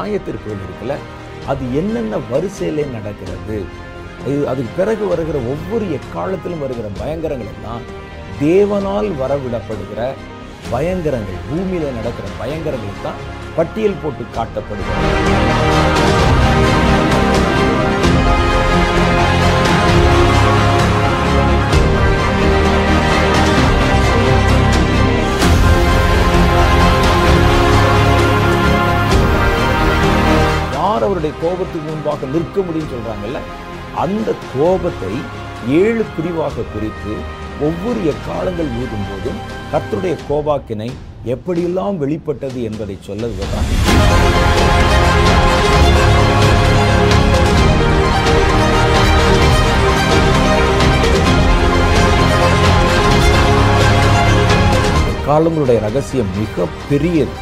நியாயத்திற்பேல் இருக்குல்ல அது என்னென்ன வரிசையிலே நடக்கிறது இது அதுக்கு பிறகு வருகிற ஒவ்வொரு எக்காலத்திலும் வருகிற பயங்கரங்கள் எல்லாம் தேவனால் வரவிடப்படுகிற பயங்கரங்கள் பூமியில் நடக்கிற பயங்கரங்கள் தான் பட்டியல் போட்டு காட்டப்படுகிறது ஆண்டவருடைய கோபத்துக்கு முன்பாக நிற்க முடியும்னு சொல்கிறாங்கல்ல அந்த கோபத்தை ஏழு பிரிவாக பிரித்து ஒவ்வொரு எக்காலங்கள் ஊதும் போதும் கத்தருடைய கோபாக்கினை எப்படியெல்லாம் வெளிப்பட்டது என்பதை சொல்லுவதுதான் காலங்களுடைய ரகசியம் மிக பெரியது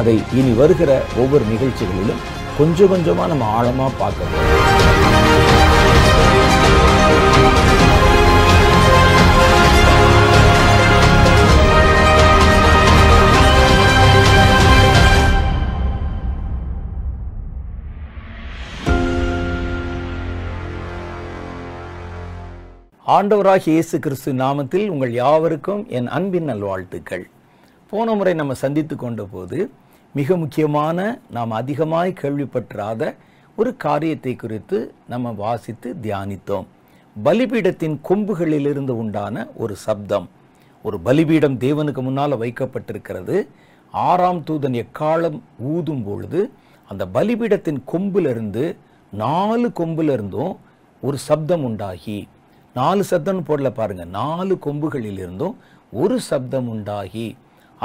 அதை இனி வருகிற ஒவ்வொரு நிகழ்ச்சிகளிலும் கொஞ்சம் கொஞ்சமாக நம்ம ஆழமாக பார்க்கணும் ஆண்டவராக இயேசு கிறிஸ்து நாமத்தில் உங்கள் யாவருக்கும் என் அன்பின் நல்வாழ்த்துக்கள் போன முறை நம்ம சந்தித்து கொண்ட போது மிக முக்கியமான நாம் அதிகமாய் கேள்விப்பற்றாத ஒரு காரியத்தை குறித்து நம்ம வாசித்து தியானித்தோம் பலிபீடத்தின் கொம்புகளிலிருந்து உண்டான ஒரு சப்தம் ஒரு பலிபீடம் தேவனுக்கு முன்னால் வைக்கப்பட்டிருக்கிறது ஆறாம் தூதன் எக்காலம் ஊதும் பொழுது அந்த பலிபீடத்தின் கொம்பிலிருந்து நாலு கொம்பிலிருந்தும் ஒரு சப்தம் உண்டாகி நாலு சப்தம் போடல பாருங்க நாலு கொம்புகளிலிருந்தும் ஒரு சப்தம் உண்டாகி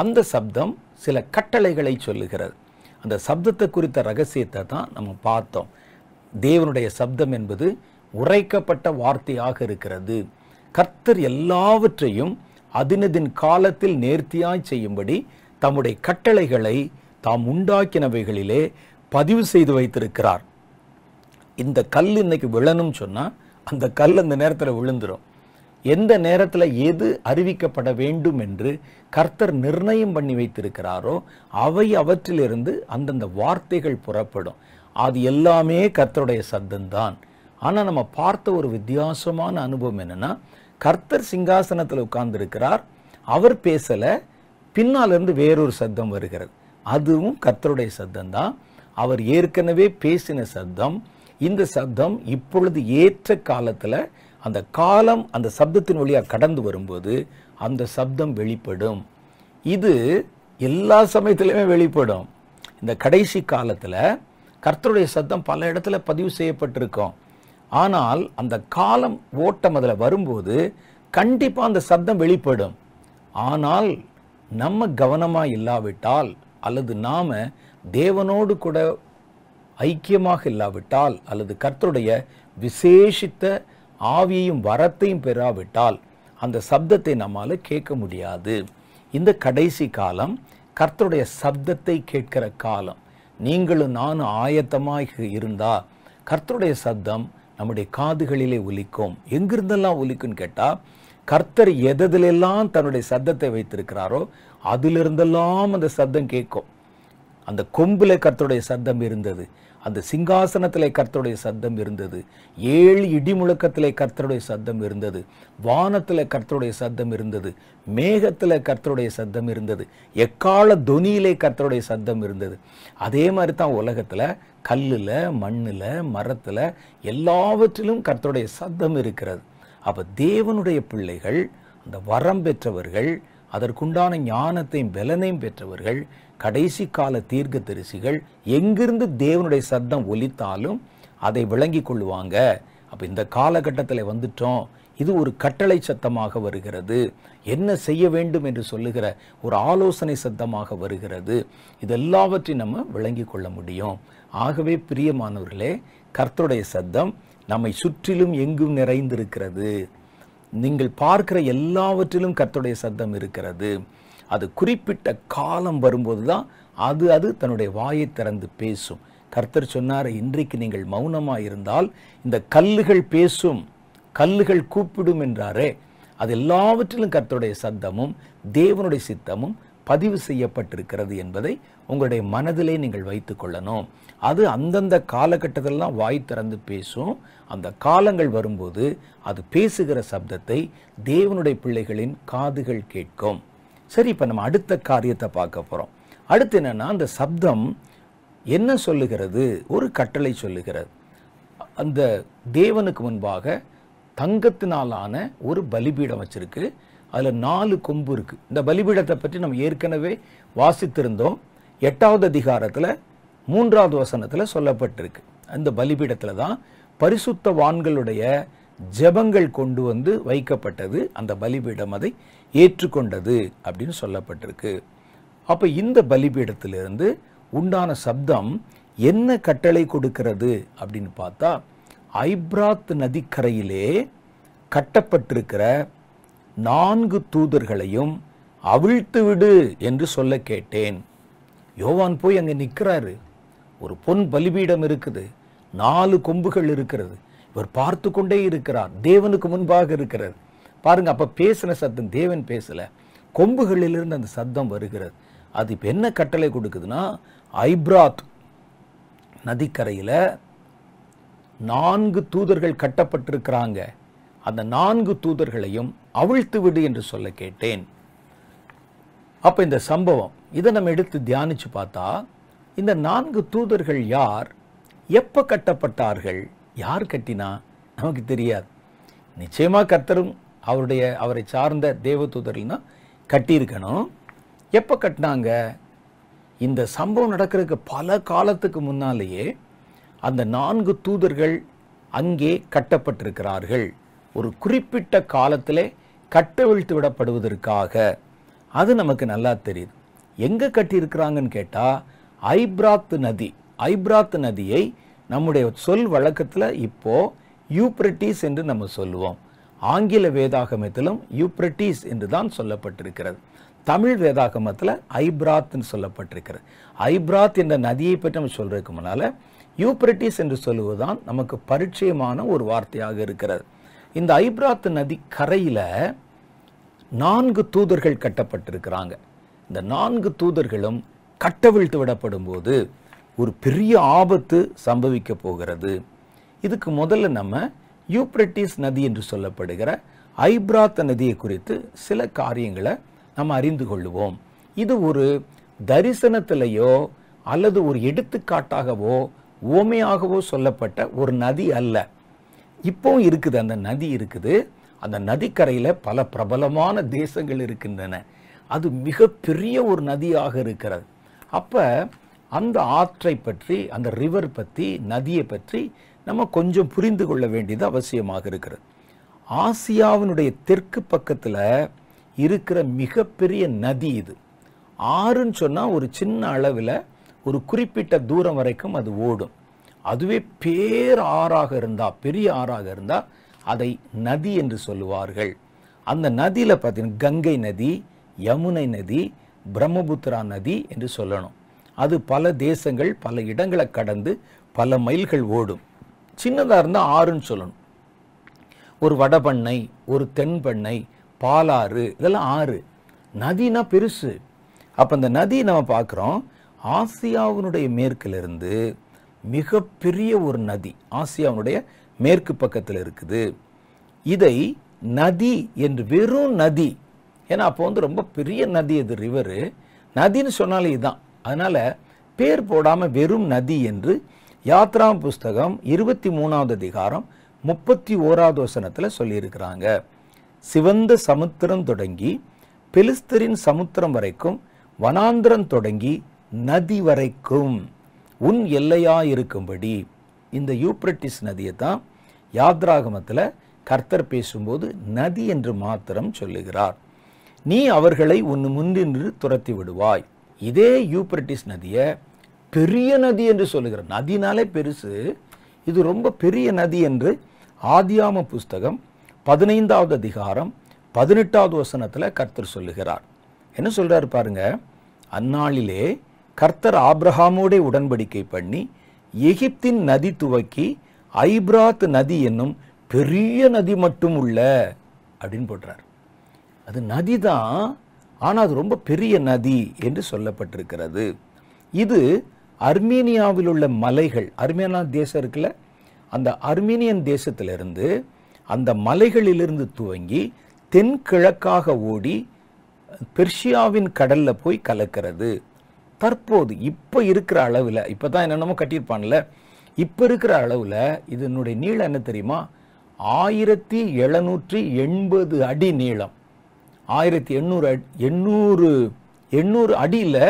அந்த சப்தம் சில கட்டளைகளை சொல்லுகிறது அந்த சப்தத்தை குறித்த ரகசியத்தை தான் நம்ம பார்த்தோம் தேவனுடைய சப்தம் என்பது உரைக்கப்பட்ட வார்த்தையாக இருக்கிறது கர்த்தர் எல்லாவற்றையும் அதினதின் காலத்தில் நேர்த்தியாய் செய்யும்படி தம்முடைய கட்டளைகளை தாம் உண்டாக்கினவைகளிலே பதிவு செய்து வைத்திருக்கிறார் இந்த கல் இன்னைக்கு விழணும்னு சொன்னால் அந்த கல் அந்த நேரத்தில் விழுந்துடும் எந்த நேரத்தில் எது அறிவிக்கப்பட வேண்டும் என்று கர்த்தர் நிர்ணயம் பண்ணி வைத்திருக்கிறாரோ அவை அவற்றிலிருந்து அந்தந்த வார்த்தைகள் புறப்படும் அது எல்லாமே கர்த்தருடைய சத்தம்தான் ஆனால் நம்ம பார்த்த ஒரு வித்தியாசமான அனுபவம் என்னென்னா கர்த்தர் சிங்காசனத்தில் உட்கார்ந்துருக்கிறார் அவர் பேசலை பின்னாலிருந்து வேறொரு சத்தம் வருகிறது அதுவும் கர்த்தருடைய சத்தம்தான் தான் அவர் ஏற்கனவே பேசின சத்தம் இந்த சத்தம் இப்பொழுது ஏற்ற காலத்தில் அந்த காலம் அந்த சப்தத்தின் வழியாக கடந்து வரும்போது அந்த சப்தம் வெளிப்படும் இது எல்லா சமயத்திலையுமே வெளிப்படும் இந்த கடைசி காலத்தில் கர்த்தருடைய சத்தம் பல இடத்துல பதிவு செய்யப்பட்டிருக்கோம் ஆனால் அந்த காலம் ஓட்டம் அதில் வரும்போது கண்டிப்பாக அந்த சத்தம் வெளிப்படும் ஆனால் நம்ம கவனமாக இல்லாவிட்டால் அல்லது நாம் தேவனோடு கூட ஐக்கியமாக இல்லாவிட்டால் அல்லது கர்த்தருடைய விசேஷித்த ஆவியையும் வரத்தையும் பெறாவிட்டால் அந்த சப்தத்தை நம்மால் கேட்க முடியாது இந்த கடைசி காலம் கர்த்தருடைய சப்தத்தை கேட்கிற காலம் நீங்களும் நானும் ஆயத்தமாக இருந்தால் கர்த்தருடைய சப்தம் நம்முடைய காதுகளிலே ஒலிக்கும் எங்கிருந்தெல்லாம் ஒலிக்கும்னு கேட்டால் கர்த்தர் எதிலெல்லாம் தன்னுடைய சத்தத்தை வைத்திருக்கிறாரோ அதிலிருந்தெல்லாம் அந்த சத்தம் கேட்கும் அந்த கொம்பில் கர்த்தருடைய சத்தம் இருந்தது அந்த சிங்காசனத்திலே கர்த்தருடைய சத்தம் இருந்தது ஏழு இடி முழக்கத்திலே கர்த்தருடைய சத்தம் இருந்தது வானத்தில் கர்த்தருடைய சத்தம் இருந்தது மேகத்தில் கர்த்தருடைய சத்தம் இருந்தது எக்கால தொனியிலே கர்த்தருடைய சத்தம் இருந்தது அதே மாதிரி தான் உலகத்தில் கல்லில் மண்ணில் மரத்தில் எல்லாவற்றிலும் கர்த்தருடைய சத்தம் இருக்கிறது அப்போ தேவனுடைய பிள்ளைகள் அந்த வரம் பெற்றவர்கள் அதற்குண்டான ஞானத்தையும் பலனையும் பெற்றவர்கள் கடைசி கால தீர்க்க தரிசிகள் எங்கிருந்து தேவனுடைய சத்தம் ஒலித்தாலும் அதை விளங்கி கொள்வாங்க அப்போ இந்த காலகட்டத்தில் வந்துட்டோம் இது ஒரு கட்டளை சத்தமாக வருகிறது என்ன செய்ய வேண்டும் என்று சொல்லுகிற ஒரு ஆலோசனை சத்தமாக வருகிறது இதெல்லாவற்றையும் நம்ம விளங்கி கொள்ள முடியும் ஆகவே பிரியமானவர்களே கர்த்தருடைய சத்தம் நம்மை சுற்றிலும் எங்கும் நிறைந்திருக்கிறது நீங்கள் பார்க்கிற எல்லாவற்றிலும் கர்த்தருடைய சத்தம் இருக்கிறது அது குறிப்பிட்ட காலம் வரும்போது தான் அது அது தன்னுடைய வாயை திறந்து பேசும் கர்த்தர் சொன்னார் இன்றைக்கு நீங்கள் மௌனமாக இருந்தால் இந்த கல்லுகள் பேசும் கல்லுகள் கூப்பிடும் என்றாரே அது எல்லாவற்றிலும் கர்த்தருடைய சத்தமும் தேவனுடைய சித்தமும் பதிவு செய்யப்பட்டிருக்கிறது என்பதை உங்களுடைய மனதிலே நீங்கள் வைத்து கொள்ளணும் அது அந்தந்த காலகட்டத்திலாம் வாய் திறந்து பேசும் அந்த காலங்கள் வரும்போது அது பேசுகிற சப்தத்தை தேவனுடைய பிள்ளைகளின் காதுகள் கேட்கும் சரி இப்போ நம்ம அடுத்த காரியத்தை பார்க்க போகிறோம் அடுத்து என்னென்னா அந்த சப்தம் என்ன சொல்லுகிறது ஒரு கட்டளை சொல்லுகிறது அந்த தேவனுக்கு முன்பாக தங்கத்தினாலான ஒரு பலிபீடம் வச்சுருக்கு அதில் நாலு கொம்பு இருக்குது இந்த பலிபீடத்தை பற்றி நம்ம ஏற்கனவே வாசித்திருந்தோம் எட்டாவது அதிகாரத்தில் மூன்றாவது வசனத்தில் சொல்லப்பட்டிருக்கு அந்த பலிபீடத்தில் தான் பரிசுத்த வான்களுடைய ஜபங்கள் கொண்டு வந்து வைக்கப்பட்டது அந்த பலிபீடம் அதை ஏற்றுக்கொண்டது அப்படின்னு சொல்லப்பட்டிருக்கு அப்போ இந்த பலிபீடத்திலிருந்து உண்டான சப்தம் என்ன கட்டளை கொடுக்கிறது அப்படின்னு பார்த்தா ஐப்ராத் நதிக்கரையிலே கட்டப்பட்டிருக்கிற நான்கு தூதர்களையும் அவிழ்த்து விடு என்று சொல்ல கேட்டேன் யோவான் போய் அங்கே நிற்கிறாரு ஒரு பொன் பலிபீடம் இருக்குது நாலு கொம்புகள் இருக்கிறது இவர் பார்த்து கொண்டே இருக்கிறார் தேவனுக்கு முன்பாக இருக்கிறார் பாருங்கள் அப்போ பேசின சத்தம் தேவன் பேசலை கொம்புகளிலிருந்து அந்த சத்தம் வருகிறது அது இப்போ என்ன கட்டளை கொடுக்குதுன்னா ஐப்ராத் நதிக்கரையில் நான்கு தூதர்கள் கட்டப்பட்டிருக்கிறாங்க அந்த நான்கு தூதர்களையும் அவிழ்த்து விடு என்று சொல்ல கேட்டேன் அப்போ இந்த சம்பவம் இதை நம்ம எடுத்து தியானித்து பார்த்தா இந்த நான்கு தூதர்கள் யார் எப்போ கட்டப்பட்டார்கள் யார் கட்டினா நமக்கு தெரியாது நிச்சயமாக கர்த்தரும் அவருடைய அவரை சார்ந்த தேவதூதர்கள்னால் கட்டியிருக்கணும் எப்போ கட்டினாங்க இந்த சம்பவம் நடக்கிறதுக்கு பல காலத்துக்கு முன்னாலேயே அந்த நான்கு தூதர்கள் அங்கே கட்டப்பட்டிருக்கிறார்கள் ஒரு குறிப்பிட்ட காலத்தில் கட்டவிழ்த்து விடப்படுவதற்காக அது நமக்கு நல்லா தெரியுது எங்கே கட்டியிருக்கிறாங்கன்னு கேட்டால் ஐப்ராத் நதி ஐப்ராத் நதியை நம்முடைய சொல் வழக்கத்தில் இப்போது யூப்ரட்டிஸ் என்று நம்ம சொல்லுவோம் ஆங்கில வேதாகமத்திலும் யூப்ரட்டிஸ் என்று தான் சொல்லப்பட்டிருக்கிறது தமிழ் வேதாகமத்தில் ஐப்ராத்னு சொல்லப்பட்டிருக்கிறது ஐப்ராத் என்ற நதியை பற்றி நம்ம சொல்றதுக்கு முன்னால் யூப்ரட்டிஸ் என்று சொல்லுவதுதான் நமக்கு பரிச்சயமான ஒரு வார்த்தையாக இருக்கிறது இந்த ஐப்ராத் நதி கரையில் நான்கு தூதர்கள் கட்டப்பட்டிருக்கிறாங்க இந்த நான்கு தூதர்களும் கட்டவிழ்த்து விடப்படும் போது ஒரு பெரிய ஆபத்து சம்பவிக்க போகிறது இதுக்கு முதல்ல நம்ம யூப்ரட்டிஸ் நதி என்று சொல்லப்படுகிற ஐப்ராத் நதியை குறித்து சில காரியங்களை நம்ம அறிந்து கொள்ளுவோம் இது ஒரு தரிசனத்திலேயோ அல்லது ஒரு எடுத்துக்காட்டாகவோ ஓமையாகவோ சொல்லப்பட்ட ஒரு நதி அல்ல இப்போ இருக்குது அந்த நதி இருக்குது அந்த நதிக்கரையில் பல பிரபலமான தேசங்கள் இருக்கின்றன அது மிகப்பெரிய ஒரு நதியாக இருக்கிறது அப்போ அந்த ஆற்றை பற்றி அந்த ரிவர் பற்றி நதியை பற்றி நம்ம கொஞ்சம் புரிந்து கொள்ள வேண்டியது அவசியமாக இருக்கிறது ஆசியாவினுடைய தெற்கு பக்கத்தில் இருக்கிற மிகப்பெரிய நதி இது ஆறுன்னு சொன்னால் ஒரு சின்ன அளவில் ஒரு குறிப்பிட்ட தூரம் வரைக்கும் அது ஓடும் அதுவே பேர் ஆறாக இருந்தால் பெரிய ஆறாக இருந்தால் அதை நதி என்று சொல்லுவார்கள் அந்த நதியில் பார்த்தீங்கன்னா கங்கை நதி யமுனை நதி பிரம்மபுத்திரா நதி என்று சொல்லணும் அது பல தேசங்கள் பல இடங்களை கடந்து பல மைல்கள் ஓடும் சின்னதாக இருந்தால் ஆறுன்னு சொல்லணும் ஒரு வடபண்ணை ஒரு தென்பண்ணை பாலாறு இதெல்லாம் ஆறு நதினா பெருசு அப்போ இந்த நதி நம்ம பார்க்குறோம் ஆசியாவினுடைய மேற்கிலிருந்து மிகப்பெரிய ஒரு நதி ஆசியாவினுடைய மேற்கு பக்கத்தில் இருக்குது இதை நதி என்று வெறும் நதி ஏன்னா அப்போ வந்து ரொம்ப பெரிய நதி அது ரிவரு நதின்னு சொன்னாலே இதுதான் அதனால் பேர் போடாமல் வெறும் நதி என்று யாத்ரா புஸ்தகம் இருபத்தி மூணாவது அதிகாரம் முப்பத்தி ஓராவது வசனத்தில் சொல்லியிருக்கிறாங்க சிவந்த சமுத்திரம் தொடங்கி பெலிஸ்தரின் சமுத்திரம் வரைக்கும் வனாந்திரம் தொடங்கி நதி வரைக்கும் உன் எல்லையாக இருக்கும்படி இந்த யூப்ரட்டிஸ் நதியை தான் யாத்ராகமத்தில் கர்த்தர் பேசும்போது நதி என்று மாத்திரம் சொல்லுகிறார் நீ அவர்களை உன் முன்னின்று துரத்தி விடுவாய் இதே யூப்ரட்டிஸ் நதியை பெரிய நதி என்று சொல்லுகிறார் நதினாலே பெருசு இது ரொம்ப பெரிய நதி என்று ஆதியாம புஸ்தகம் பதினைந்தாவது அதிகாரம் பதினெட்டாவது வசனத்தில் கர்த்தர் சொல்லுகிறார் என்ன சொல்கிறார் பாருங்க அந்நாளிலே கர்த்தர் ஆப்ரஹாமோடைய உடன்படிக்கை பண்ணி எகிப்தின் நதி துவக்கி ஐப்ராத் நதி என்னும் பெரிய நதி மட்டும் உள்ள அப்படின்னு போடுறார் அது நதி தான் ஆனால் அது ரொம்ப பெரிய நதி என்று சொல்லப்பட்டிருக்கிறது இது அர்மீனியாவில் உள்ள மலைகள் அர்மேனா தேசம் இருக்குல்ல அந்த அர்மீனியன் தேசத்திலிருந்து அந்த மலைகளிலிருந்து துவங்கி தென்கிழக்காக ஓடி பெர்ஷியாவின் கடலில் போய் கலக்கிறது தற்போது இப்போ இருக்கிற அளவில் இப்போ தான் என்னென்னமோ கட்டியிருப்பான்ல இப்போ இருக்கிற அளவில் இதனுடைய நீளம் என்ன தெரியுமா ஆயிரத்தி எழுநூற்றி எண்பது அடி நீளம் ஆயிரத்தி எண்ணூறு அடி எண்ணூறு எண்ணூறு அடியில்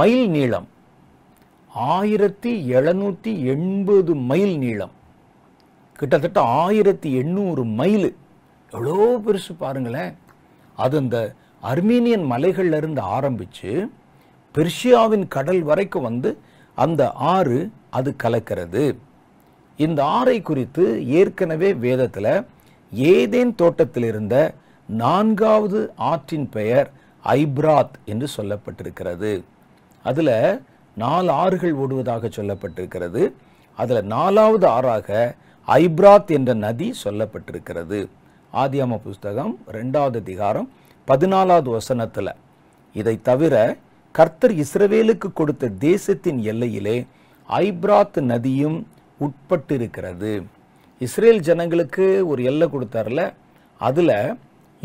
மைல் நீளம் ஆயிரத்தி எழுநூற்றி எண்பது மைல் நீளம் கிட்டத்தட்ட ஆயிரத்தி எண்ணூறு மைல் எவ்வளோ பெருசு பாருங்களேன் அது அந்த அர்மீனியன் மலைகள்லேருந்து ஆரம்பித்து பெர்ஷியாவின் கடல் வரைக்கும் வந்து அந்த ஆறு அது கலக்கிறது இந்த ஆறை குறித்து ஏற்கனவே வேதத்தில் ஏதேன் தோட்டத்தில் இருந்த நான்காவது ஆற்றின் பெயர் ஐப்ராத் என்று சொல்லப்பட்டிருக்கிறது அதில் நாலு ஆறுகள் ஓடுவதாக சொல்லப்பட்டிருக்கிறது அதில் நாலாவது ஆறாக ஐப்ராத் என்ற நதி சொல்லப்பட்டிருக்கிறது ஆதியாம புஸ்தகம் ரெண்டாவது அதிகாரம் பதினாலாவது வசனத்தில் இதை தவிர கர்த்தர் இஸ்ரவேலுக்கு கொடுத்த தேசத்தின் எல்லையிலே ஐப்ராத் நதியும் உட்பட்டிருக்கிறது இஸ்ரேல் ஜனங்களுக்கு ஒரு எல்லை கொடுத்தார்ல அதில்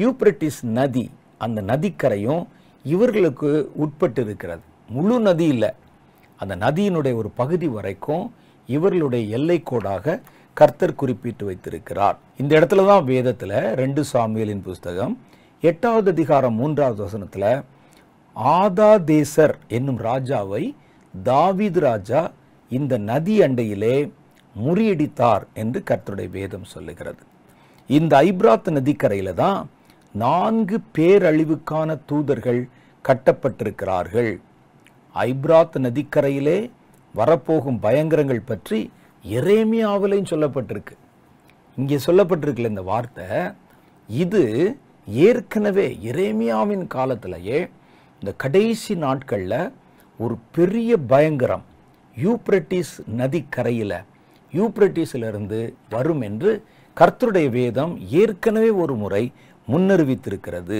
யூப்ரட்டிஸ் நதி அந்த நதிக்கரையும் இவர்களுக்கு உட்பட்டு இருக்கிறது முழு நதி இல்லை அந்த நதியினுடைய ஒரு பகுதி வரைக்கும் இவர்களுடைய எல்லைக்கோடாக கர்த்தர் குறிப்பிட்டு வைத்திருக்கிறார் இந்த இடத்துல தான் வேதத்தில் ரெண்டு சாமியலின் புஸ்தகம் எட்டாவது அதிகாரம் மூன்றாவது வசனத்தில் ஆதாதேசர் என்னும் ராஜாவை தாவிது ராஜா இந்த நதி அண்டையிலே முறியடித்தார் என்று கர்த்தருடைய வேதம் சொல்லுகிறது இந்த ஐப்ராத் நதிக்கரையில் தான் நான்கு பேரழிவுக்கான தூதர்கள் கட்டப்பட்டிருக்கிறார்கள் ஐப்ராத் நதிக்கரையிலே வரப்போகும் பயங்கரங்கள் பற்றி எரேமியாவிலையும் சொல்லப்பட்டிருக்கு இங்கே சொல்லப்பட்டிருக்கல இந்த வார்த்தை இது ஏற்கனவே எரேமியாவின் காலத்திலேயே இந்த கடைசி நாட்களில் ஒரு பெரிய பயங்கரம் யூப்ரட்டிஸ் நதிக்கரையில் யூப்ரட்டிஸிலிருந்து வரும் என்று கர்த்தருடைய வேதம் ஏற்கனவே ஒரு முறை முன்னறிவித்திருக்கிறது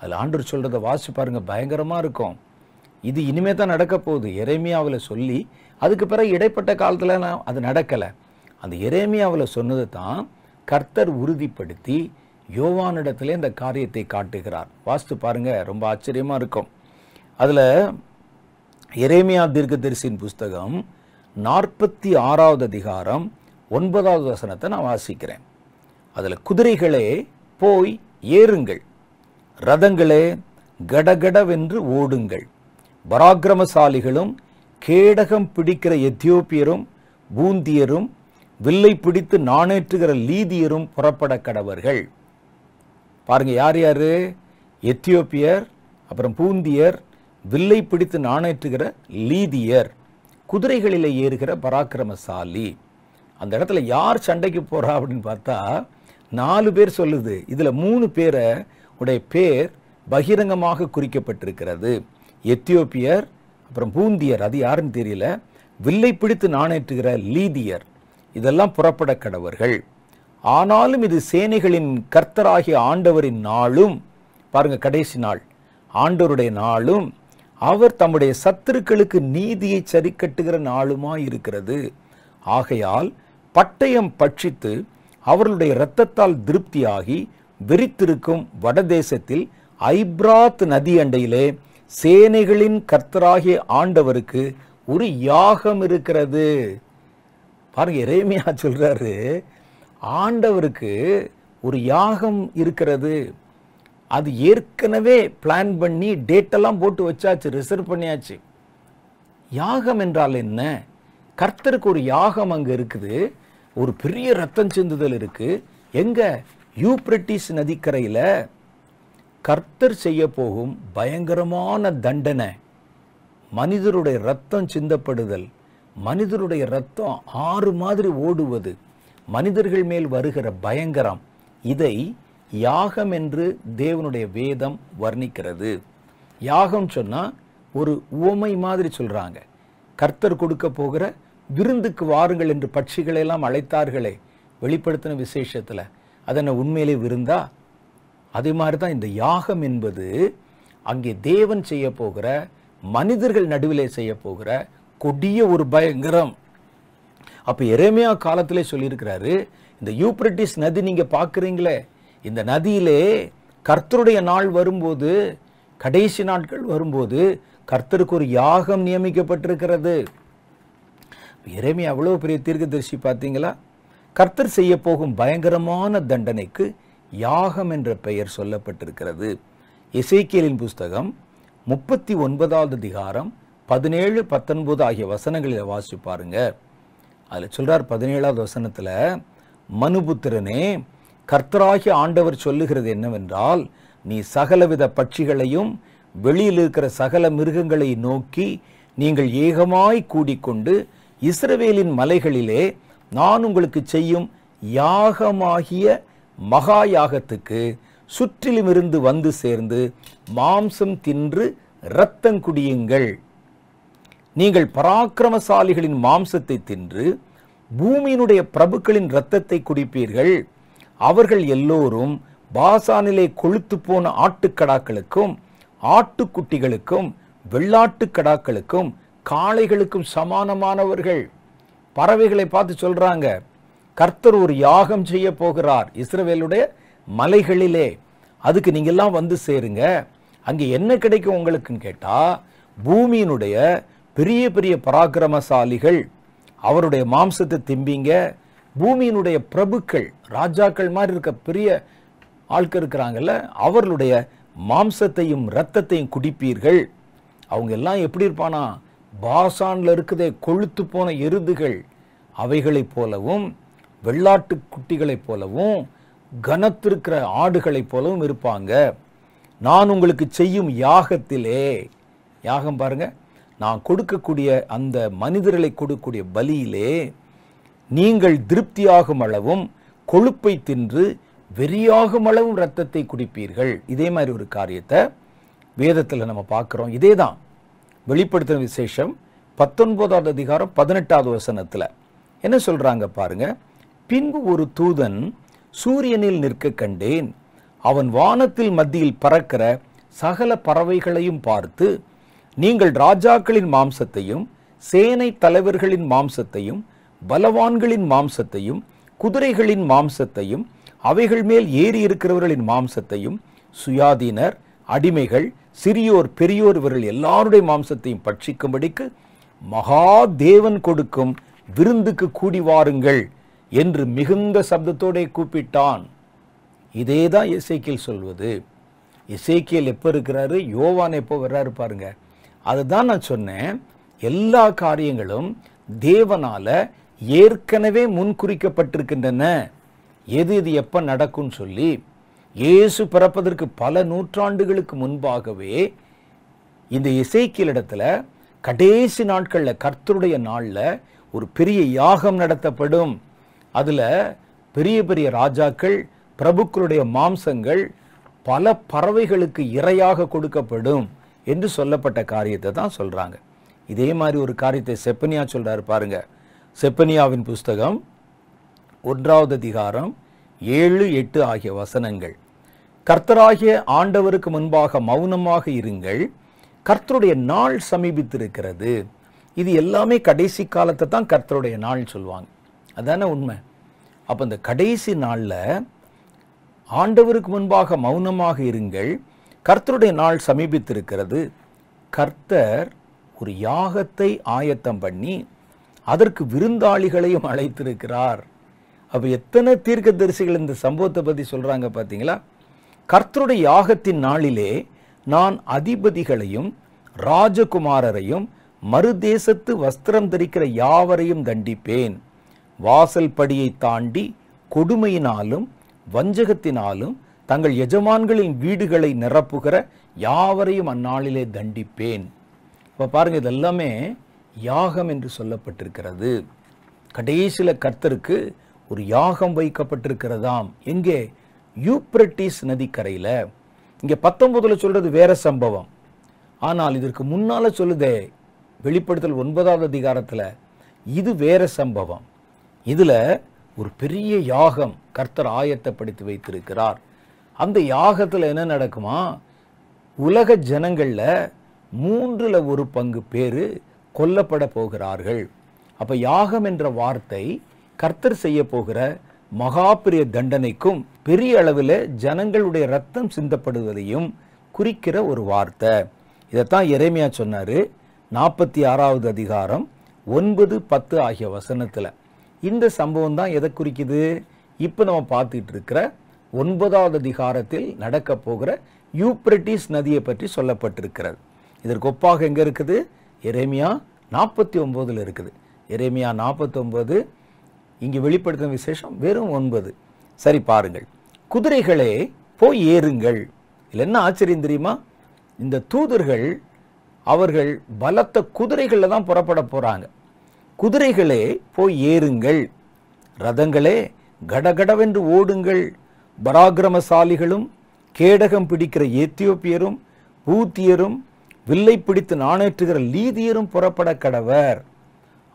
அதில் ஆண்டு சொல்கிறத வாசி பாருங்கள் பயங்கரமாக இருக்கும் இது இனிமே தான் நடக்க போகுது எரேமியாவில் சொல்லி அதுக்கு பிறகு இடைப்பட்ட காலத்தில் நான் அது நடக்கலை அந்த எரேமியாவில் சொன்னது தான் கர்த்தர் உறுதிப்படுத்தி யோவானிடத்துல இந்த காரியத்தை காட்டுகிறார் வாஸ்து பாருங்கள் ரொம்ப ஆச்சரியமாக இருக்கும் அதில் எரேமியா தீர்க்கதரிசியின் புஸ்தகம் நாற்பத்தி ஆறாவது அதிகாரம் ஒன்பதாவது வசனத்தை நான் வாசிக்கிறேன் அதில் குதிரைகளே போய் ஏறுங்கள் ரதங்களே கடகடவென்று ஓடுங்கள் பராக்கிரமசாலிகளும் கேடகம் பிடிக்கிற எத்தியோப்பியரும் பூந்தியரும் வில்லை பிடித்து நாணேற்றுகிற லீதியரும் புறப்பட கடவர்கள் பாருங்க யார் யார் எத்தியோப்பியர் அப்புறம் பூந்தியர் வில்லை பிடித்து நாணேற்றுகிற லீதியர் குதிரைகளில் ஏறுகிற பராக்கிரமசாலி அந்த இடத்துல யார் சண்டைக்கு போகிறா அப்படின்னு பார்த்தா நாலு பேர் சொல்லுது இதில் மூணு பேரை உடைய பேர் பகிரங்கமாக குறிக்கப்பட்டிருக்கிறது எத்தியோப்பியர் அப்புறம் பூந்தியர் அது யாருன்னு தெரியல வில்லை பிடித்து நாணேற்றுகிற லீதியர் இதெல்லாம் புறப்பட கடவர்கள் ஆனாலும் இது சேனைகளின் கர்த்தராகிய ஆண்டவரின் நாளும் பாருங்க கடைசி நாள் ஆண்டவருடைய நாளும் அவர் தம்முடைய சத்துருக்களுக்கு நீதியை சரி கட்டுகிற நாளுமா இருக்கிறது ஆகையால் பட்டயம் பட்சித்து அவர்களுடைய இரத்தத்தால் திருப்தியாகி வெறித்திருக்கும் வடதேசத்தில் ஐப்ராத் நதி அண்டையிலே சேனைகளின் கர்த்தராகிய ஆண்டவருக்கு ஒரு யாகம் இருக்கிறது பாருங்க இறைமையா சொல்றாரு ஆண்டவருக்கு ஒரு யாகம் இருக்கிறது அது ஏற்கனவே பிளான் பண்ணி டேட்டெல்லாம் போட்டு வச்சாச்சு ரிசர்வ் பண்ணியாச்சு யாகம் என்றால் என்ன கர்த்தருக்கு ஒரு யாகம் அங்கே இருக்குது ஒரு பெரிய ரத்தம் சிந்துதல் இருக்குது எங்கே யூப்ரட்டிஸ் நதிக்கரையில் கர்த்தர் செய்ய போகும் பயங்கரமான தண்டனை மனிதருடைய ரத்தம் சிந்தப்படுதல் மனிதருடைய ரத்தம் ஆறு மாதிரி ஓடுவது மனிதர்கள் மேல் வருகிற பயங்கரம் இதை யாகம் என்று தேவனுடைய வேதம் வர்ணிக்கிறது யாகம் சொன்னால் ஒரு உவமை மாதிரி சொல்கிறாங்க கர்த்தர் கொடுக்க போகிற விருந்துக்கு வாருங்கள் என்று பட்சிகளெல்லாம் அழைத்தார்களே வெளிப்படுத்தின விசேஷத்தில் அதனை உண்மையிலே விருந்தா அதே மாதிரி தான் இந்த யாகம் என்பது அங்கே தேவன் செய்ய போகிற மனிதர்கள் நடுவிலே செய்ய போகிற கொடிய ஒரு பயங்கரம் அப்போ இறைமையா காலத்திலே சொல்லியிருக்கிறாரு இந்த யூப்ரட்டிஸ் நதி நீங்கள் பார்க்குறீங்களே இந்த நதியிலே கர்த்தருடைய நாள் வரும்போது கடைசி நாட்கள் வரும்போது கர்த்தருக்கு ஒரு யாகம் நியமிக்கப்பட்டிருக்கிறது எரேமியா அவ்வளோ பெரிய தீர்க்கதரிசி பார்த்தீங்களா கர்த்தர் செய்ய போகும் பயங்கரமான தண்டனைக்கு யாகம் என்ற பெயர் சொல்லப்பட்டிருக்கிறது இசைக்கியலின் புஸ்தகம் முப்பத்தி ஒன்பதாவது அதிகாரம் பதினேழு பத்தொன்பது ஆகிய வசனங்களில் வாசி பாருங்க அதில் சொல்கிறார் பதினேழாவது வசனத்தில் மனுபுத்திரனே கர்த்தராகி ஆண்டவர் சொல்லுகிறது என்னவென்றால் நீ சகலவித பட்சிகளையும் வெளியில் இருக்கிற சகல மிருகங்களை நோக்கி நீங்கள் ஏகமாய் கூடிக்கொண்டு இஸ்ரவேலின் மலைகளிலே நான் உங்களுக்கு செய்யும் யாகமாகிய மகா யாகத்துக்கு சுற்றிலுமிருந்து வந்து சேர்ந்து மாம்சம் தின்று இரத்தம் குடியுங்கள் நீங்கள் பராக்கிரமசாலிகளின் மாம்சத்தை தின்று பூமியினுடைய பிரபுக்களின் இரத்தத்தை குடிப்பீர்கள் அவர்கள் எல்லோரும் பாசானிலே கொளுத்து போன ஆட்டுக்கடாக்களுக்கும் ஆட்டுக்குட்டிகளுக்கும் வெள்ளாட்டு கடாக்களுக்கும் காளைகளுக்கும் சமானமானவர்கள் பறவைகளை பார்த்து சொல்கிறாங்க கர்த்தர் ஒரு யாகம் செய்ய போகிறார் இஸ்ரவேலுடைய மலைகளிலே அதுக்கு நீங்கள்லாம் வந்து சேருங்க அங்கே என்ன கிடைக்கும் உங்களுக்குன்னு கேட்டால் பூமியினுடைய பெரிய பெரிய பராக்கிரமசாலிகள் அவருடைய மாம்சத்தை திம்பிங்க பூமியினுடைய பிரபுக்கள் ராஜாக்கள் மாதிரி இருக்க பெரிய ஆட்கள் இருக்கிறாங்கல்ல அவர்களுடைய மாம்சத்தையும் ரத்தத்தையும் குடிப்பீர்கள் அவங்க எல்லாம் எப்படி இருப்பானா பாசானில் இருக்குதே கொழுத்து போன எருதுகள் அவைகளைப் போலவும் வெள்ளாட்டு குட்டிகளைப் போலவும் கனத்திருக்கிற ஆடுகளைப் போலவும் இருப்பாங்க நான் உங்களுக்கு செய்யும் யாகத்திலே யாகம் பாருங்க நான் கொடுக்கக்கூடிய அந்த மனிதர்களை கொடுக்கக்கூடிய பலியிலே நீங்கள் திருப்தியாகும் அளவும் கொழுப்பை தின்று வெறியாகும் அளவும் ரத்தத்தை குடிப்பீர்கள் இதே மாதிரி ஒரு காரியத்தை வேதத்தில் நம்ம பார்க்குறோம் இதே தான் வெளிப்படுத்தின விசேஷம் பத்தொன்பதாவது அதிகாரம் பதினெட்டாவது வசனத்தில் என்ன சொல்கிறாங்க பாருங்கள் பின்பு ஒரு தூதன் சூரியனில் நிற்க கண்டேன் அவன் வானத்தில் மத்தியில் பறக்கிற சகல பறவைகளையும் பார்த்து நீங்கள் ராஜாக்களின் மாம்சத்தையும் சேனை தலைவர்களின் மாம்சத்தையும் பலவான்களின் மாம்சத்தையும் குதிரைகளின் மாம்சத்தையும் அவைகள் மேல் ஏறி இருக்கிறவர்களின் மாம்சத்தையும் சுயாதீனர் அடிமைகள் சிறியோர் பெரியோர் இவர்கள் எல்லாருடைய மாம்சத்தையும் பட்சிக்கும்படிக்கு மகா தேவன் கொடுக்கும் விருந்துக்கு கூடி வாருங்கள் என்று மிகுந்த சப்தத்தோடே கூப்பிட்டான் இதே தான் இசைக்கியல் சொல்வது இசைக்கியல் எப்போ இருக்கிறாரு யோவான் எப்போ வர்றாரு பாருங்க அதுதான் நான் சொன்னேன் எல்லா காரியங்களும் தேவனால் ஏற்கனவே முன்குறிக்கப்பட்டிருக்கின்றன எது இது எப்போ நடக்கும்னு சொல்லி இயேசு பிறப்பதற்கு பல நூற்றாண்டுகளுக்கு முன்பாகவே இந்த இசைக்கியல் இடத்துல கடைசி நாட்களில் கர்த்தருடைய நாளில் ஒரு பெரிய யாகம் நடத்தப்படும் அதில் பெரிய பெரிய ராஜாக்கள் பிரபுக்களுடைய மாம்சங்கள் பல பறவைகளுக்கு இரையாக கொடுக்கப்படும் என்று சொல்லப்பட்ட காரியத்தை தான் சொல்கிறாங்க இதே மாதிரி ஒரு காரியத்தை செப்பனியா சொல்கிறார் பாருங்க செப்பனியாவின் புஸ்தகம் ஒன்றாவது அதிகாரம் ஏழு எட்டு ஆகிய வசனங்கள் கர்த்தராகிய ஆண்டவருக்கு முன்பாக மௌனமாக இருங்கள் கர்த்தருடைய நாள் சமீபித்திருக்கிறது இது எல்லாமே கடைசி காலத்தை தான் கர்த்தருடைய நாள் சொல்லுவாங்க அதான உண்மை அப்போ இந்த கடைசி நாளில் ஆண்டவருக்கு முன்பாக மௌனமாக இருங்கள் கர்த்தருடைய நாள் சமீபித்திருக்கிறது கர்த்தர் ஒரு யாகத்தை ஆயத்தம் பண்ணி அதற்கு விருந்தாளிகளையும் அழைத்திருக்கிறார் அப்போ எத்தனை தீர்க்க தரிசிகள் இந்த சம்பவத்தை பற்றி சொல்கிறாங்க பார்த்தீங்களா கர்த்தருடைய யாகத்தின் நாளிலே நான் அதிபதிகளையும் ராஜகுமாரரையும் மறுதேசத்து வஸ்திரம் தரிக்கிற யாவரையும் தண்டிப்பேன் வாசல் படியை தாண்டி கொடுமையினாலும் வஞ்சகத்தினாலும் தங்கள் எஜமான்களின் வீடுகளை நிரப்புகிற யாவரையும் அந்நாளிலே தண்டிப்பேன் இப்போ பாருங்கள் இதெல்லாமே யாகம் என்று சொல்லப்பட்டிருக்கிறது கடைசியில் கர்த்தருக்கு ஒரு யாகம் வைக்கப்பட்டிருக்கிறதாம் எங்கே யூப்ரட்டிஸ் நதிக்கரையில் இங்கே பத்தொன்பதில் சொல்கிறது வேற சம்பவம் ஆனால் இதற்கு முன்னால் சொல்லுதே வெளிப்படுத்தல் ஒன்பதாவது அதிகாரத்தில் இது வேற சம்பவம் இதில் ஒரு பெரிய யாகம் கர்த்தர் ஆயத்தப்படுத்தி வைத்திருக்கிறார் அந்த யாகத்தில் என்ன நடக்குமா உலக ஜனங்களில் மூன்றில் ஒரு பங்கு பேர் கொல்லப்பட போகிறார்கள் அப்போ யாகம் என்ற வார்த்தை கர்த்தர் செய்ய போகிற மகாபிரிய தண்டனைக்கும் பெரிய அளவில் ஜனங்களுடைய ரத்தம் சிந்தப்படுவதையும் குறிக்கிற ஒரு வார்த்தை இதைத்தான் இறைமையாக சொன்னார் நாற்பத்தி ஆறாவது அதிகாரம் ஒன்பது பத்து ஆகிய வசனத்தில் இந்த சம்பவம் தான் எதை குறிக்குது இப்போ நம்ம பார்த்துட்டு இருக்கிற ஒன்பதாவது அதிகாரத்தில் நடக்க போகிற யூப்ரட்டிஸ் நதியை பற்றி சொல்லப்பட்டிருக்கிறது இதற்கு ஒப்பாக எங்கே இருக்குது எரேமியா நாற்பத்தி ஒம்போதில் இருக்குது எரேமியா நாற்பத்தொம்பது இங்கு வெளிப்படுத்தும் விசேஷம் வெறும் ஒன்பது சரி பாருங்கள் குதிரைகளே போய் ஏறுங்கள் இல்லை என்ன ஆச்சரியம் தெரியுமா இந்த தூதர்கள் அவர்கள் பலத்த குதிரைகளில் தான் புறப்பட போகிறாங்க குதிரைகளே போய் ஏறுங்கள் ரதங்களே கடகடவென்று ஓடுங்கள் பராக்கிரமசாலிகளும் கேடகம் பிடிக்கிற எத்தியோப்பியரும் பூத்தியரும் வில்லை பிடித்து நாணேற்றுகிற லீதியரும் புறப்பட கடவர்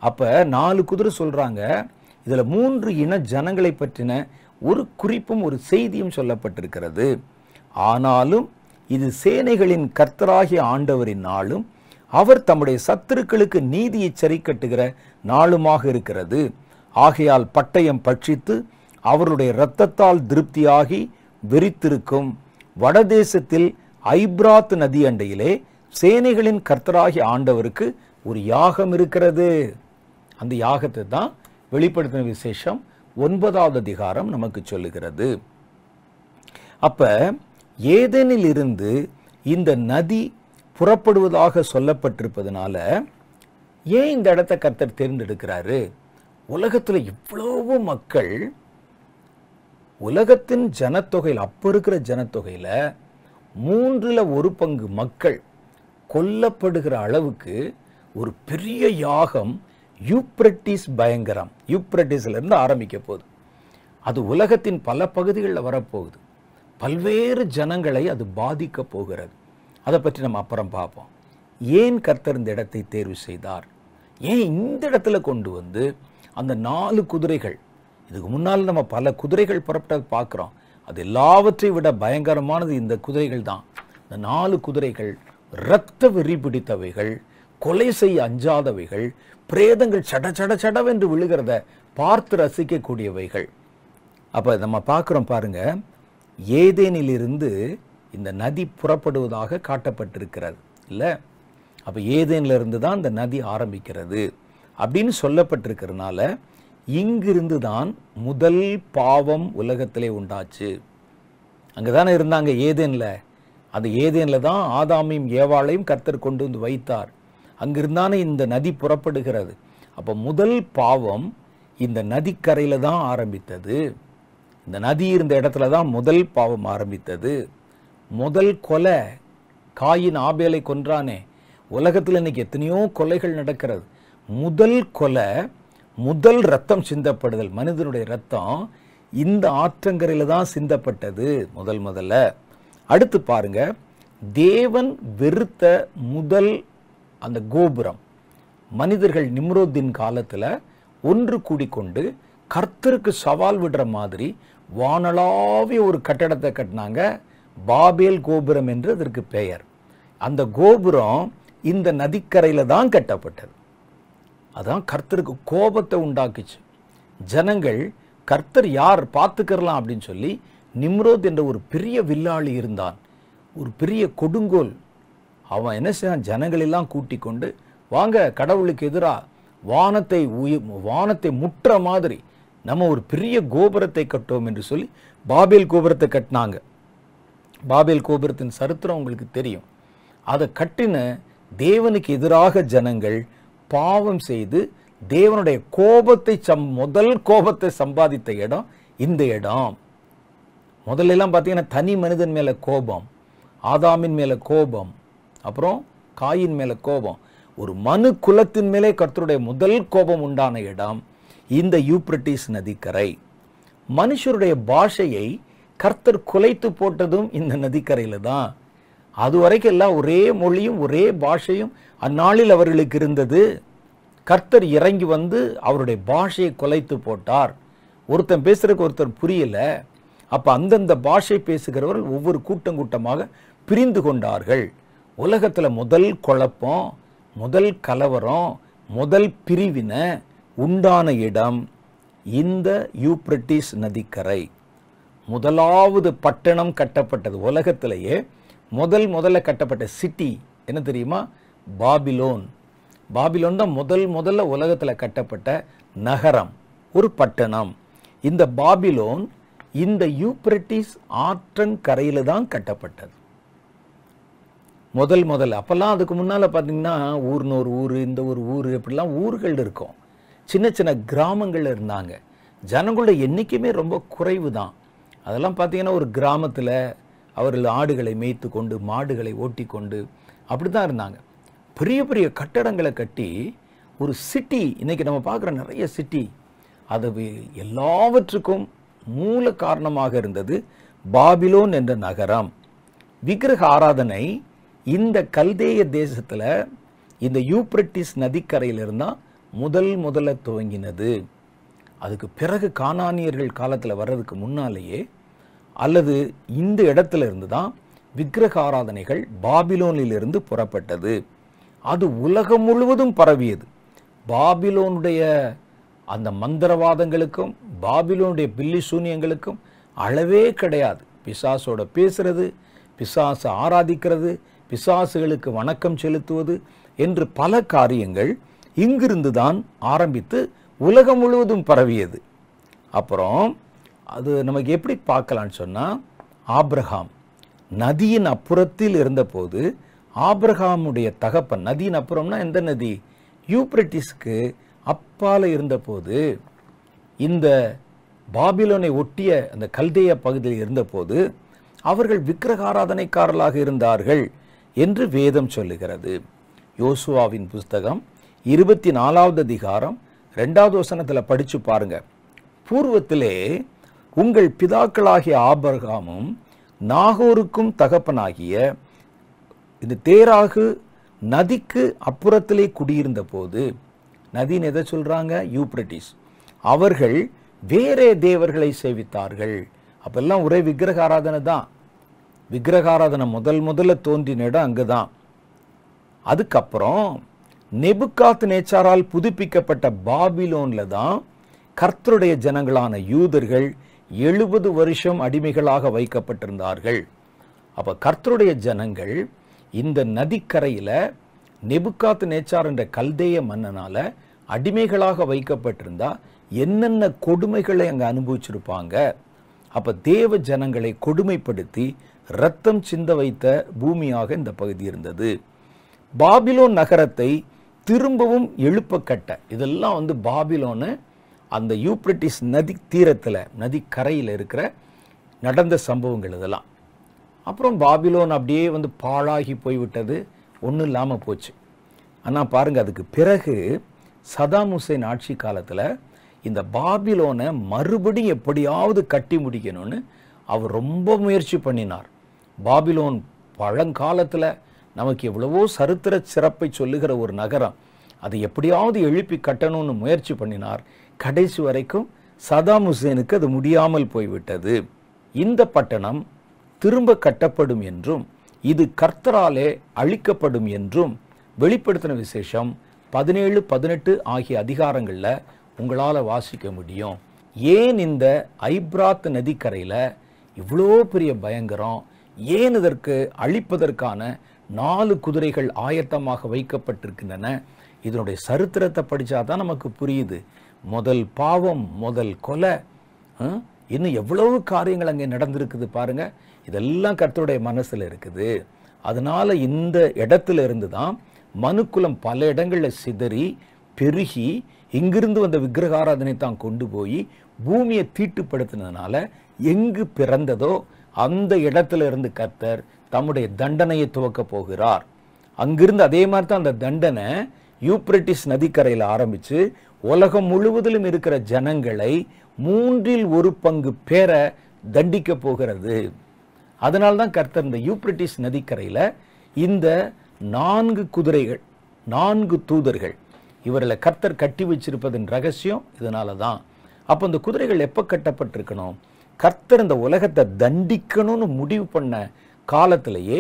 அப்போ நாலு குதிரை சொல்கிறாங்க இதில் மூன்று இன ஜனங்களை பற்றின ஒரு குறிப்பும் ஒரு செய்தியும் சொல்லப்பட்டிருக்கிறது ஆனாலும் இது சேனைகளின் கர்த்தராகிய ஆண்டவரின் நாளும் அவர் தம்முடைய சத்துருக்களுக்கு நீதியை சரிக்கட்டுகிற நாளுமாக இருக்கிறது ஆகையால் பட்டயம் பட்சித்து அவருடைய இரத்தத்தால் திருப்தியாகி வெறித்திருக்கும் வடதேசத்தில் ஐப்ராத் நதி அண்டையிலே சேனைகளின் கர்த்தராகி ஆண்டவருக்கு ஒரு யாகம் இருக்கிறது அந்த யாகத்தை தான் வெளிப்படுத்தின விசேஷம் ஒன்பதாவது அதிகாரம் நமக்கு சொல்லுகிறது அப்ப ஏதேனில் இருந்து இந்த நதி புறப்படுவதாக சொல்லப்பட்டிருப்பதனால ஏன் இந்த இடத்த கர்த்தர் தேர்ந்தெடுக்கிறாரு உலகத்தில் இவ்வளவு மக்கள் உலகத்தின் ஜனத்தொகையில் அப்போ இருக்கிற ஜனத்தொகையில் மூன்றில் ஒரு பங்கு மக்கள் கொல்லப்படுகிற அளவுக்கு ஒரு பெரிய யாகம் யூப்ரட்டிஸ் பயங்கரம் யூப்ரட்டிஸ்லேருந்து ஆரம்பிக்க போகுது அது உலகத்தின் பல பகுதிகளில் வரப்போகுது பல்வேறு ஜனங்களை அது பாதிக்க போகிறது அதை பற்றி நம்ம அப்புறம் பார்ப்போம் ஏன் கர்த்தர் இந்த இடத்தை தேர்வு செய்தார் ஏன் இந்த இடத்துல கொண்டு வந்து அந்த நாலு குதிரைகள் இதுக்கு முன்னால் நம்ம பல குதிரைகள் புறப்பட்டது பார்க்குறோம் அது எல்லாவற்றை விட பயங்கரமானது இந்த குதிரைகள் தான் இந்த நாலு குதிரைகள் இரத்த வெறி பிடித்தவைகள் கொலை செய்ய அஞ்சாதவைகள் பிரேதங்கள் சட சட சடவென்று விழுகிறத பார்த்து ரசிக்கக்கூடியவைகள் அப்போ நம்ம பார்க்குறோம் பாருங்கள் ஏதேனிலிருந்து இந்த நதி புறப்படுவதாக காட்டப்பட்டிருக்கிறது இல்லை அப்போ ஏதேனிலிருந்து தான் இந்த நதி ஆரம்பிக்கிறது அப்படின்னு சொல்லப்பட்டிருக்கிறதுனால இங்கிருந்து தான் முதல் பாவம் உலகத்திலே உண்டாச்சு அங்கே தானே இருந்தாங்க ஏதேனில் அந்த ஏதேனில் தான் ஆதாமையும் ஏவாளையும் கர்த்தர் கொண்டு வந்து வைத்தார் அங்கிருந்தானே இந்த நதி புறப்படுகிறது அப்போ முதல் பாவம் இந்த நதிக்கரையில் தான் ஆரம்பித்தது இந்த நதி இருந்த இடத்துல தான் முதல் பாவம் ஆரம்பித்தது முதல் கொலை காயின் ஆபேலை கொன்றானே உலகத்தில் இன்றைக்கி எத்தனையோ கொலைகள் நடக்கிறது முதல் கொலை முதல் ரத்தம் சிந்தப்படுதல் மனிதனுடைய ரத்தம் இந்த ஆற்றங்கரையில் தான் சிந்தப்பட்டது முதல் முதல்ல அடுத்து பாருங்க தேவன் வெறுத்த முதல் அந்த கோபுரம் மனிதர்கள் நிம்ரோத்தின் காலத்தில் ஒன்று கூடி கொண்டு கர்த்தருக்கு சவால் விடுற மாதிரி வானளாவிய ஒரு கட்டடத்தை கட்டினாங்க பாபேல் கோபுரம் என்று அதற்கு பெயர் அந்த கோபுரம் இந்த நதிக்கரையில் தான் கட்டப்பட்டது அதான் கர்த்தருக்கு கோபத்தை உண்டாக்குச்சு ஜனங்கள் கர்த்தர் யார் பார்த்துக்கிறலாம் அப்படின்னு சொல்லி நிம்ரோத் என்ற ஒரு பெரிய வில்லாளி இருந்தான் ஒரு பெரிய கொடுங்கோல் அவன் என்ன செய்யான் ஜனங்களெல்லாம் கூட்டி கொண்டு வாங்க கடவுளுக்கு எதிராக வானத்தை வானத்தை முற்ற மாதிரி நம்ம ஒரு பெரிய கோபுரத்தை கட்டோம் என்று சொல்லி பாபேல் கோபுரத்தை கட்டினாங்க பாபேல் கோபுரத்தின் சரித்திரம் உங்களுக்கு தெரியும் அதை கட்டின தேவனுக்கு எதிராக ஜனங்கள் பாவம் செய்து தேவனுடைய கோபத்தை சம் முதல் கோபத்தை சம்பாதித்த இடம் இந்த இடம் முதல்லலாம் பார்த்தீங்கன்னா தனி மனிதன் மேலே கோபம் ஆதாமின் மேலே கோபம் அப்புறம் காயின் மேலே கோபம் ஒரு மனு குலத்தின் மேலே கர்த்தருடைய முதல் கோபம் உண்டான இடம் இந்த யூப்ரட்டிஸ் நதிக்கரை மனுஷருடைய பாஷையை கர்த்தர் குலைத்து போட்டதும் இந்த நதிக்கரையில் தான் அது வரைக்கும் எல்லாம் ஒரே மொழியும் ஒரே பாஷையும் அந்நாளில் அவர்களுக்கு இருந்தது கர்த்தர் இறங்கி வந்து அவருடைய பாஷையை குலைத்து போட்டார் ஒருத்தன் பேசுகிறதுக்கு ஒருத்தர் புரியலை அப்போ அந்தந்த பாஷை பேசுகிறவர்கள் ஒவ்வொரு கூட்டம் கூட்டமாக பிரிந்து கொண்டார்கள் உலகத்தில் முதல் குழப்பம் முதல் கலவரம் முதல் பிரிவினை உண்டான இடம் இந்த யூப்ரட்டிஸ் நதிக்கரை முதலாவது பட்டணம் கட்டப்பட்டது உலகத்திலேயே முதல் முதல்ல கட்டப்பட்ட சிட்டி என்ன தெரியுமா பாபிலோன் பாபிலோன் தான் முதல் முதல்ல உலகத்தில் கட்டப்பட்ட நகரம் ஒரு பட்டணம் இந்த பாபிலோன் இந்த யூப்ரட்டிஸ் ஆற்றன் கரையில் தான் கட்டப்பட்டது முதல் முதல் அப்போல்லாம் அதுக்கு முன்னால் பார்த்தீங்கன்னா ஊர்னு ஒரு ஊர் இந்த ஒரு ஊர் இப்படிலாம் ஊர்கள் இருக்கும் சின்ன சின்ன கிராமங்கள் இருந்தாங்க ஜனங்களோட எண்ணிக்கையுமே ரொம்ப குறைவு தான் அதெல்லாம் பார்த்தீங்கன்னா ஒரு கிராமத்தில் அவர்கள் ஆடுகளை மேய்த்து கொண்டு மாடுகளை ஓட்டி கொண்டு அப்படி தான் இருந்தாங்க பெரிய பெரிய கட்டடங்களை கட்டி ஒரு சிட்டி இன்றைக்கி நம்ம பார்க்குற நிறைய சிட்டி அது எல்லாவற்றுக்கும் மூல காரணமாக இருந்தது பாபிலோன் என்ற நகரம் விக்கிரக ஆராதனை இந்த கல்தேய தேசத்தில் இந்த யூப்ரட்டிஸ் நதிக்கரையிலிருந்து தான் முதல் முதல்ல துவங்கினது அதுக்கு பிறகு காணானியர்கள் காலத்தில் வர்றதுக்கு முன்னாலேயே அல்லது இந்த இடத்துல இருந்து தான் விக்கிரக ஆராதனைகள் பாபிலோனிலிருந்து புறப்பட்டது அது உலகம் முழுவதும் பரவியது பாபிலோனுடைய அந்த மந்திரவாதங்களுக்கும் பாபிலோனுடைய பில்லி சூன்யங்களுக்கும் அளவே கிடையாது பிசாசோட பேசுறது பிசாசு ஆராதிக்கிறது பிசாசுகளுக்கு வணக்கம் செலுத்துவது என்று பல காரியங்கள் இங்கிருந்து தான் ஆரம்பித்து உலகம் முழுவதும் பரவியது அப்புறம் அது நமக்கு எப்படி பார்க்கலான்னு சொன்னால் ஆப்ரஹாம் நதியின் அப்புறத்தில் இருந்தபோது ஆப்ரஹாமுடைய தகப்பன் நதியின் அப்புறம்னா எந்த நதி யூப்ரட்டிஸ்க்கு அப்பால் இருந்தபோது இந்த பாபிலோனை ஒட்டிய அந்த கல்தேய பகுதியில் இருந்தபோது அவர்கள் விக்கிரகாராதனைக்காரர்களாக இருந்தார்கள் என்று வேதம் சொல்லுகிறது யோசுவாவின் புஸ்தகம் இருபத்தி நாலாவது அதிகாரம் ரெண்டாவது வசனத்தில் படித்து பாருங்கள் பூர்வத்திலே உங்கள் பிதாக்களாகிய ஆபர்காமும் நாகோருக்கும் தகப்பனாகிய இந்த தேராகு நதிக்கு அப்புறத்திலே குடியிருந்த போது நதின்னு எதை சொல்கிறாங்க யூப்ரட்டிஸ் அவர்கள் வேறே தேவர்களை சேவித்தார்கள் அப்பெல்லாம் ஒரே விக்கிரக ஆராதனை தான் விக்கிரகாராதனை முதல் முதல்ல தோன்றின இடம் அங்கே தான் அதுக்கப்புறம் நெபுக்காத் நேச்சாரால் புதுப்பிக்கப்பட்ட பாபிலோனில் தான் கர்த்தருடைய ஜனங்களான யூதர்கள் எழுபது வருஷம் அடிமைகளாக வைக்கப்பட்டிருந்தார்கள் அப்போ கர்த்தருடைய ஜனங்கள் இந்த நதிக்கரையில் நெபுக்காத்து நேச்சார் என்ற கல்தேய மன்னனால் அடிமைகளாக வைக்கப்பட்டிருந்தா என்னென்ன கொடுமைகளை அங்கே அனுபவிச்சிருப்பாங்க அப்போ தேவ ஜனங்களை கொடுமைப்படுத்தி ரத்தம் சிந்த வைத்த பூமியாக இந்த பகுதி இருந்தது பாபிலோன் நகரத்தை திரும்பவும் கட்ட இதெல்லாம் வந்து பாபிலோனு அந்த யூப்ரட்டிஸ் நதி தீரத்தில் நதி கரையில் இருக்கிற நடந்த சம்பவங்கள் இதெல்லாம் அப்புறம் பாபிலோன் அப்படியே வந்து பாழாகி போய்விட்டது ஒன்றும் இல்லாமல் போச்சு ஆனால் பாருங்கள் அதுக்கு பிறகு சதாம் ஹுசைன் ஆட்சி காலத்தில் இந்த பாபிலோனை மறுபடியும் எப்படியாவது கட்டி முடிக்கணும்னு அவர் ரொம்ப முயற்சி பண்ணினார் பாபிலோன் பழங்காலத்தில் நமக்கு எவ்வளவோ சரித்திர சிறப்பை சொல்லுகிற ஒரு நகரம் அதை எப்படியாவது எழுப்பி கட்டணும்னு முயற்சி பண்ணினார் கடைசி வரைக்கும் சதாம் ஹுசேனுக்கு அது முடியாமல் போய்விட்டது இந்த பட்டணம் திரும்ப கட்டப்படும் என்றும் இது கர்த்தராலே அழிக்கப்படும் என்றும் வெளிப்படுத்தின விசேஷம் பதினேழு பதினெட்டு ஆகிய அதிகாரங்களில் உங்களால் வாசிக்க முடியும் ஏன் இந்த ஐப்ராத் நதிக்கரையில் இவ்வளோ பெரிய பயங்கரம் ஏன் இதற்கு அழிப்பதற்கான நாலு குதிரைகள் ஆயத்தமாக வைக்கப்பட்டிருக்கின்றன இதனுடைய சரித்திரத்தை படித்தாதான் நமக்கு புரியுது முதல் பாவம் முதல் கொலை இன்னும் எவ்வளவு காரியங்கள் அங்கே நடந்திருக்குது பாருங்கள் இதெல்லாம் கர்த்தருடைய மனசில் இருக்குது அதனால் இந்த இடத்துல இருந்து தான் மனுக்குலம் பல இடங்களில் சிதறி பெருகி இங்கிருந்து வந்த விக்கிரகாராதனை தான் கொண்டு போய் பூமியை தீட்டுப்படுத்தினதுனால எங்கு பிறந்ததோ அந்த இடத்துல இருந்து கர்த்தர் தம்முடைய தண்டனையை துவக்க போகிறார் அங்கிருந்து அதே மாதிரி தான் அந்த தண்டனை யூப்ரட்டிஸ் நதிக்கரையில் ஆரம்பித்து உலகம் முழுவதிலும் இருக்கிற ஜனங்களை மூன்றில் ஒரு பங்கு பேர தண்டிக்க போகிறது அதனால்தான் கர்த்தர் இந்த யூப்ரிட்டிஸ் நதிக்கரையில் இந்த நான்கு குதிரைகள் நான்கு தூதர்கள் இவர்களை கர்த்தர் கட்டி வச்சிருப்பதன் ரகசியம் இதனால தான் அப்போ இந்த குதிரைகள் எப்போ கட்டப்பட்டிருக்கணும் கர்த்தர் இந்த உலகத்தை தண்டிக்கணும்னு முடிவு பண்ண காலத்திலேயே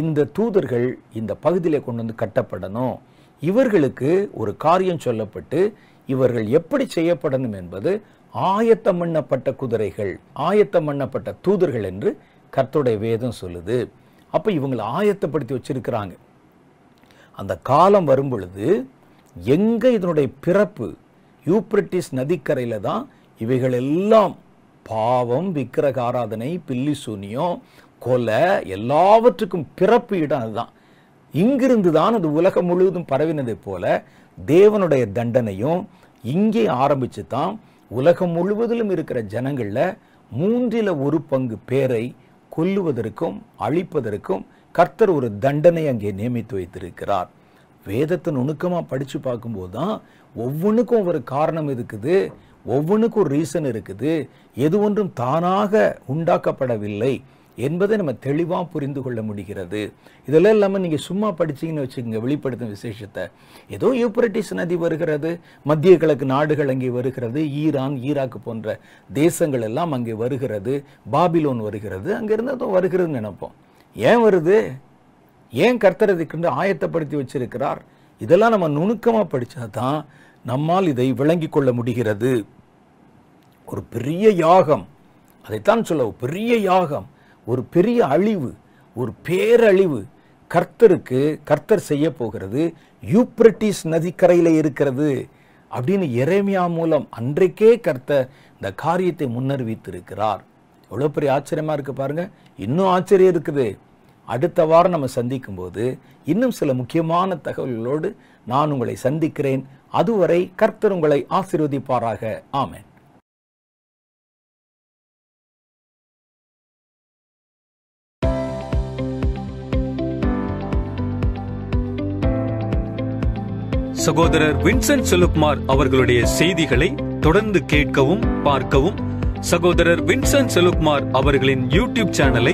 இந்த தூதர்கள் இந்த பகுதியில் கொண்டு வந்து கட்டப்படணும் இவர்களுக்கு ஒரு காரியம் சொல்லப்பட்டு இவர்கள் எப்படி செய்யப்படணும் என்பது ஆயத்தம் பண்ணப்பட்ட குதிரைகள் ஆயத்தம் பண்ணப்பட்ட தூதர்கள் என்று கர்த்தருடைய வேதம் சொல்லுது அப்போ இவங்களை ஆயத்தப்படுத்தி வச்சிருக்கிறாங்க அந்த காலம் வரும் பொழுது எங்கே இதனுடைய பிறப்பு யூப்ரட்டிஸ் நதிக்கரையில் தான் இவைகள் எல்லாம் பாவம் விக்கிரக ஆராதனை பில்லி சூனியம் கொலை எல்லாவற்றுக்கும் பிறப்பு இடம் அதுதான் இங்கிருந்து தான் அது உலகம் முழுவதும் பரவினது போல தேவனுடைய தண்டனையும் இங்கே ஆரம்பித்து தான் உலகம் முழுவதிலும் இருக்கிற ஜனங்களில் மூன்றில் ஒரு பங்கு பேரை கொல்லுவதற்கும் அழிப்பதற்கும் கர்த்தர் ஒரு தண்டனை அங்கே நியமித்து வைத்திருக்கிறார் வேதத்தை நுணுக்கமாக படித்து பார்க்கும்போது தான் ஒவ்வொன்றுக்கும் ஒரு காரணம் இருக்குது ஒவ்வொன்றுக்கும் ஒரு ரீசன் இருக்குது எது ஒன்றும் தானாக உண்டாக்கப்படவில்லை என்பதை நம்ம தெளிவாக புரிந்து கொள்ள முடிகிறது இதெல்லாம் இல்லாமல் நீங்கள் சும்மா படிச்சிங்கன்னு வச்சுக்கோங்க வெளிப்படுத்தும் விசேஷத்தை ஏதோ யூப்ரட்டிஸ் நதி வருகிறது மத்திய கிழக்கு நாடுகள் அங்கே வருகிறது ஈரான் ஈராக் போன்ற தேசங்கள் எல்லாம் அங்கே வருகிறது பாபிலோன் வருகிறது அங்கேருந்து அதுவும் வருகிறதுன்னு நினைப்போம் ஏன் வருது ஏன் கர்த்தர் இதுக்குன்னு ஆயத்தப்படுத்தி வச்சிருக்கிறார் இதெல்லாம் நம்ம நுணுக்கமாக படித்தா தான் நம்மால் இதை விளங்கி கொள்ள முடிகிறது ஒரு பெரிய யாகம் அதைத்தான் சொல்ல பெரிய யாகம் ஒரு பெரிய அழிவு ஒரு பேரழிவு கர்த்தருக்கு கர்த்தர் செய்ய போகிறது யூப்ரட்டிஸ் நதிக்கரையில் இருக்கிறது அப்படின்னு எரேமியா மூலம் அன்றைக்கே கர்த்தர் இந்த காரியத்தை முன்னறிவித்திருக்கிறார் எவ்வளோ பெரிய ஆச்சரியமாக இருக்குது பாருங்கள் இன்னும் ஆச்சரியம் இருக்குது அடுத்த வாரம் நம்ம சந்திக்கும் போது இன்னும் சில முக்கியமான தகவல்களோடு நான் உங்களை சந்திக்கிறேன் அதுவரை கர்த்தர் உங்களை ஆசீர்வதிப்பாராக ஆமேன் சகோதரர் வின்சென்ட் செலுப்மார் அவர்களுடைய செய்திகளை தொடர்ந்து கேட்கவும் பார்க்கவும் சகோதரர் வின்சென்ட் செலுப்மார் அவர்களின் யூடியூப் சேனலை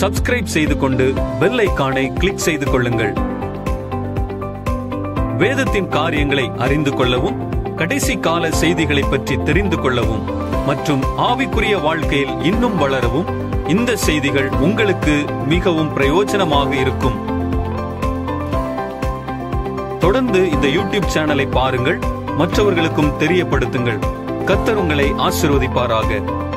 சப்ஸ்கிரைப் செய்து கொண்டு பெல் ஐக்கானை கிளிக் செய்து கொள்ளுங்கள் வேதத்தின் காரியங்களை அறிந்து கொள்ளவும் கடைசி கால செய்திகளை பற்றி தெரிந்து கொள்ளவும் மற்றும் ஆவிக்குரிய வாழ்க்கையில் இன்னும் வளரவும் இந்த செய்திகள் உங்களுக்கு மிகவும் பிரயோஜனமாக இருக்கும் தொடர்ந்து இந்த யூடியூப் சேனலை பாருங்கள் மற்றவர்களுக்கும் தெரியப்படுத்துங்கள் கத்தர் உங்களை ஆசிர்வதிப்பாராக